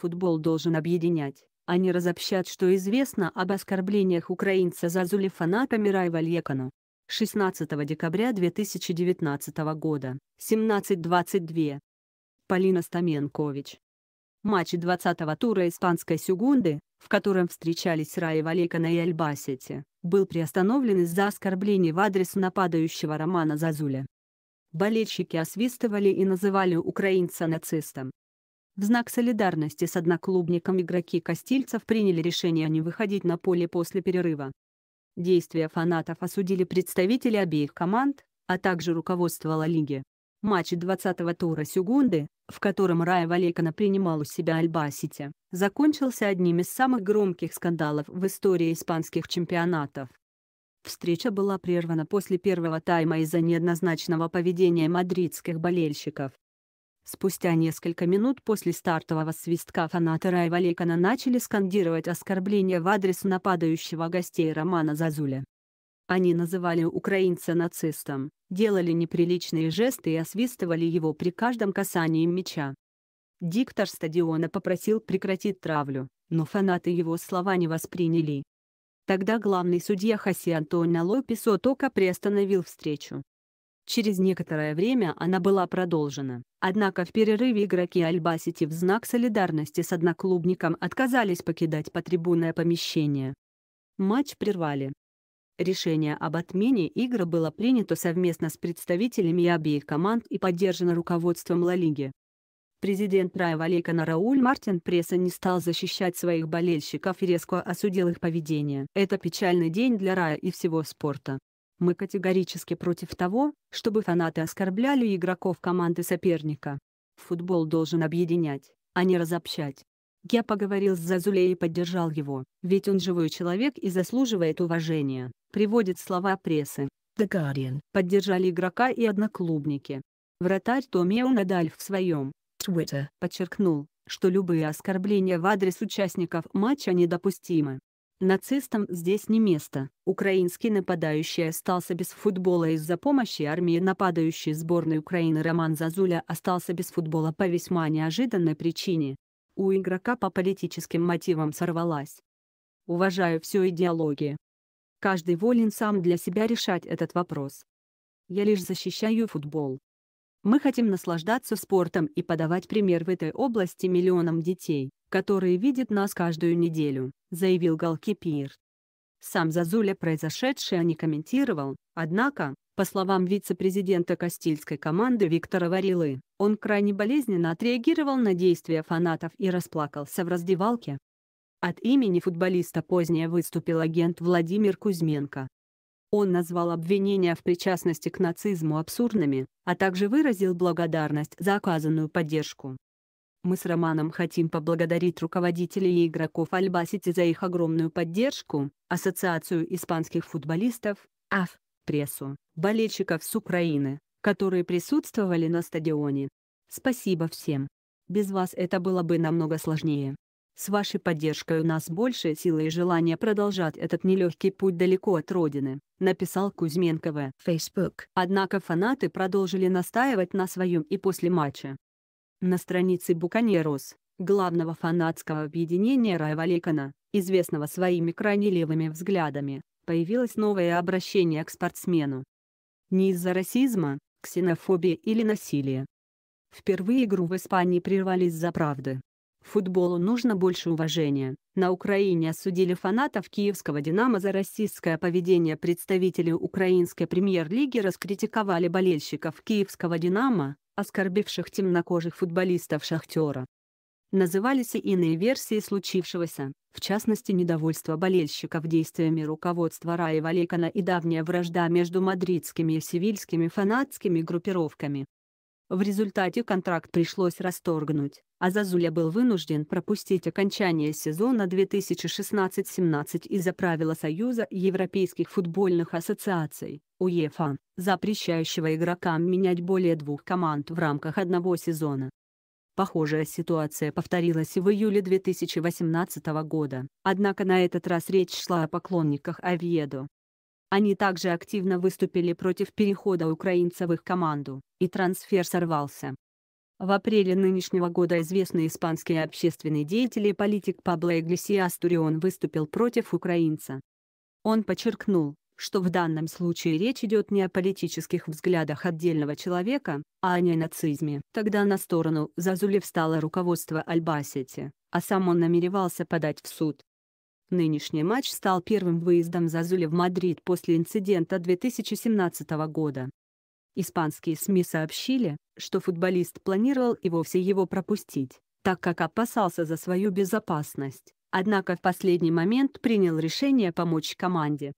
футбол должен объединять, а не разобщать, что известно об оскорблениях украинца Зазули фанатами Райвальекану. 16 декабря 2019 года, 17.22. Полина Стаменкович. Матч 20-го тура испанской «Сегунды», в котором встречались Раи Валейкана и Альбасити, был приостановлен из-за оскорблений в адрес нападающего Романа Зазуля. Болельщики освистывали и называли украинца нацистом. В знак солидарности с одноклубником игроки Костильцев приняли решение не выходить на поле после перерыва. Действия фанатов осудили представители обеих команд, а также руководство Ла Лиги. Матч 20-го тура Сюгунды, в котором Рая Валейкана принимал у себя альба закончился одним из самых громких скандалов в истории испанских чемпионатов. Встреча была прервана после первого тайма из-за неоднозначного поведения мадридских болельщиков. Спустя несколько минут после стартового свистка фанаты Райва Лейкона начали скандировать оскорбления в адрес нападающего гостей Романа Зазуля. Они называли украинца нацистом, делали неприличные жесты и освистывали его при каждом касании мяча. Диктор стадиона попросил прекратить травлю, но фанаты его слова не восприняли. Тогда главный судья Хосе Антонио Лопес Отока приостановил встречу. Через некоторое время она была продолжена. Однако в перерыве игроки Альбасити в знак солидарности с одноклубником отказались покидать по трибунное помещение. Матч прервали. Решение об отмене игры было принято совместно с представителями обеих команд и поддержано руководством Ла Лиги. Президент Рая Валейкана Рауль Мартин Пресса не стал защищать своих болельщиков и резко осудил их поведение. Это печальный день для Рая и всего спорта. Мы категорически против того, чтобы фанаты оскорбляли игроков команды соперника. Футбол должен объединять, а не разобщать. Я поговорил с Зазулей и поддержал его, ведь он живой человек и заслуживает уважения, приводит слова прессы. The Guardian поддержали игрока и одноклубники. Вратарь Томио Надаль в своем Twitter подчеркнул, что любые оскорбления в адрес участников матча недопустимы. Нацистам здесь не место. Украинский нападающий остался без футбола из-за помощи армии. Нападающий сборной Украины Роман Зазуля остался без футбола по весьма неожиданной причине. У игрока по политическим мотивам сорвалась. Уважаю всю идеологию. Каждый волен сам для себя решать этот вопрос. Я лишь защищаю футбол. Мы хотим наслаждаться спортом и подавать пример в этой области миллионам детей, которые видят нас каждую неделю», — заявил Галкипир. Сам Зазуля произошедшее не комментировал, однако, по словам вице-президента Кастильской команды Виктора Варилы, он крайне болезненно отреагировал на действия фанатов и расплакался в раздевалке. От имени футболиста позднее выступил агент Владимир Кузьменко, он назвал обвинения в причастности к нацизму абсурдными, а также выразил благодарность за оказанную поддержку. Мы с Романом хотим поблагодарить руководителей и игроков Альбасити за их огромную поддержку, Ассоциацию испанских футболистов, АФ, прессу, болельщиков с Украины, которые присутствовали на стадионе. Спасибо всем. Без вас это было бы намного сложнее. С вашей поддержкой у нас больше силы и желания продолжать этот нелегкий путь далеко от родины», написал Кузьменко в Facebook. Однако фанаты продолжили настаивать на своем и после матча. На странице Буканерос, главного фанатского объединения Райваликана, известного своими крайне левыми взглядами, появилось новое обращение к спортсмену. Не из-за расизма, ксенофобии или насилия. Впервые игру в Испании прервались за правды. Футболу нужно больше уважения. На Украине осудили фанатов киевского «Динамо» за расистское поведение представители украинской премьер-лиги раскритиковали болельщиков киевского «Динамо», оскорбивших темнокожих футболистов «Шахтера». Назывались и иные версии случившегося, в частности недовольство болельщиков действиями руководства Раи Валейкана и давняя вражда между мадридскими и севильскими фанатскими группировками. В результате контракт пришлось расторгнуть, а Зазуля был вынужден пропустить окончание сезона 2016-17 из-за правила Союза Европейских футбольных ассоциаций УЕФА, запрещающего игрокам менять более двух команд в рамках одного сезона. Похожая ситуация повторилась в июле 2018 года, однако на этот раз речь шла о поклонниках Овьедо, они также активно выступили против перехода украинцев их команду, и трансфер сорвался. В апреле нынешнего года известный испанский общественный деятель и политик Пабло Иглесиас Турион выступил против украинца. Он подчеркнул, что в данном случае речь идет не о политических взглядах отдельного человека, а о нацизме. Тогда на сторону Зазули встало руководство Альбасити, а сам он намеревался подать в суд. Нынешний матч стал первым выездом Зазули в Мадрид после инцидента 2017 года. Испанские СМИ сообщили, что футболист планировал и вовсе его пропустить, так как опасался за свою безопасность, однако в последний момент принял решение помочь команде.